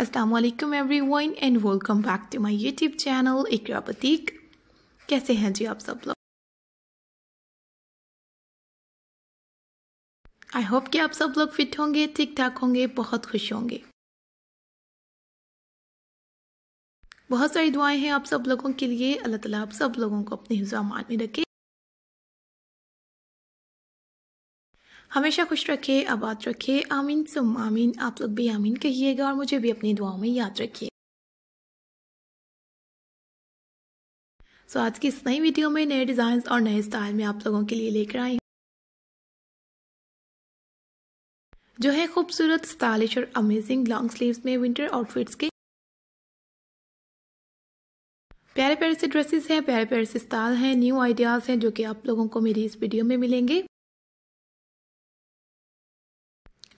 Aslam every one and welcome back to my YouTube channel Iqra बतीक कैसे हैं जी आप सब लोग आई होप कि आप सब लोग फिट होंगे ठीक ठाक होंगे बहुत खुश होंगे बहुत सारी दुआएं हैं आप सब लोगों के लिए अल्लाह ताला आप सब लोगों को अपने हिजाम में रखे हमेशा खुश रखे आबाद रखे आमीन सुम आमीन आप लोग भी आमीन कहिएगा और मुझे भी अपनी दुआओं में याद रखिए सो आज की इस नई वीडियो में नए डिज़ाइन और नए स्टाइल में आप लोगों के लिए लेकर आई जो है खूबसूरत स्टाइलिश और अमेजिंग लॉन्ग स्लीव्स में विंटर आउटफिट्स के प्यारे प्यारे से ड्रेसेस हैं प्यारे प्यारे से स्टाइल हैं न्यू आइडियाज़ हैं जो कि आप लोगों को मेरी इस वीडियो में मिलेंगे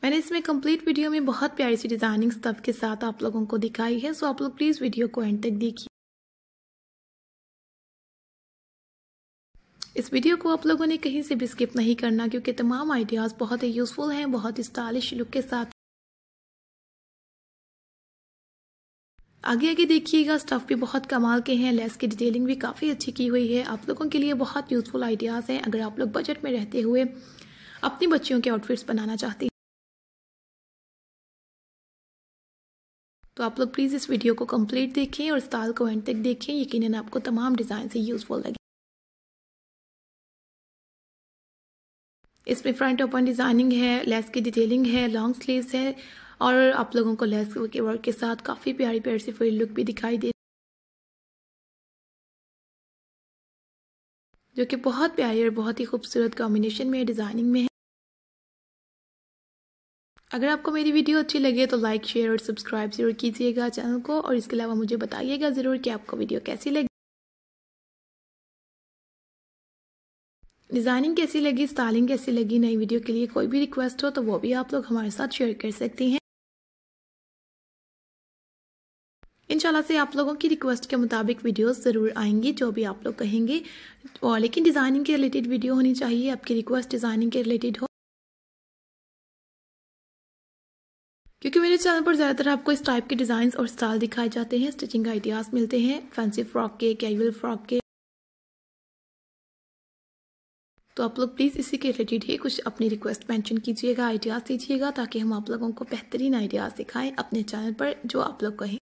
मैंने इसमें कंप्लीट वीडियो में बहुत प्यारी सी डिजाइनिंग स्टफ के साथ आप लोगों को दिखाई है सो आप लोग प्लीज वीडियो को एंड तक देखिए इस वीडियो को आप लोगों ने कहीं से भी स्किप नहीं करना क्योंकि तमाम आइडियाज़ बहुत ही यूज़फुल हैं बहुत ही स्टाइलिश लुक के साथ आगे आगे देखिएगा स्टफ भी बहुत कमाल के हैं लेस की डिटेलिंग भी काफ़ी अच्छी की हुई है आप लोगों के लिए बहुत यूज़फुल आइडियाज़ हैं अगर आप लोग बजट में रहते हुए अपनी बच्चियों के आउटफिट्स बनाना चाहते हैं तो आप लोग प्लीज़ इस वीडियो को कंप्लीट देखें और स्टाल को एंड तक देखें यकीनन आपको तमाम डिज़ाइन से यूज़फुल लगे इसमें फ्रंट ओपन डिज़ाइनिंग है लेस की डिटेलिंग है लॉन्ग स्लीव्स है और आप लोगों को लेस के वर्क के साथ काफ़ी प्यारी प्यार सी फील्ड लुक भी दिखाई दे जो कि बहुत प्यारी और बहुत ही खूबसूरत कॉम्बिनेशन में डिज़ाइनिंग में है अगर आपको मेरी वीडियो अच्छी लगे तो लाइक शेयर और सब्सक्राइब जरूर कीजिएगा चैनल को और इसके अलावा मुझे बताइएगा ज़रूर कि आपको वीडियो कैसी लगी डिज़ाइनिंग कैसी लगी स्टाइलिंग कैसी लगी नई वीडियो के लिए कोई भी रिक्वेस्ट हो तो वो भी आप लोग हमारे साथ शेयर कर सकती हैं इंशाल्लाह से आप लोगों की रिक्वेस्ट के मुताबिक वीडियोस ज़रूर आएंगी जो भी आप लोग कहेंगे और लेकिन डिज़ाइनिंग के रिलेटेड वीडियो होनी चाहिए आपकी रिक्वेस्ट डिज़ाइनिंग के रिलेटेड हो क्योंकि मेरे चैनल पर ज़्यादातर आपको इस टाइप के डिज़ाइन और स्टाइल दिखाए जाते हैं स्टिचिंग आइडियाज़ मिलते हैं फैंसी फ्रॉक के कैजुअल फ्रॉक के तो आप लोग प्लीज़ इसी के रिलेटेड ही कुछ अपनी रिक्वेस्ट मेंशन कीजिएगा आइडियाज़ दीजिएगा ताकि हम आप लोगों को बेहतरीन आइडियाज़ दिखाएं अपने चैनल पर जो आप लोग कहें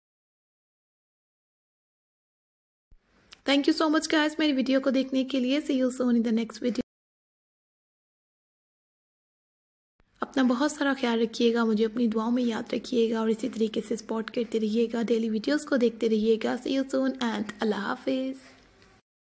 thank you so much guys मेरी वीडियो को देखने के लिए see you soon in the next video अपना बहुत सारा ख्याल रखिएगा मुझे अपनी दुआओं में याद रखिएगा और इसी तरीके से सपोर्ट करते रहिएगा डेली वीडियोस को देखते रहिएगा सी यू सून एंड अल्लाह हाफिज़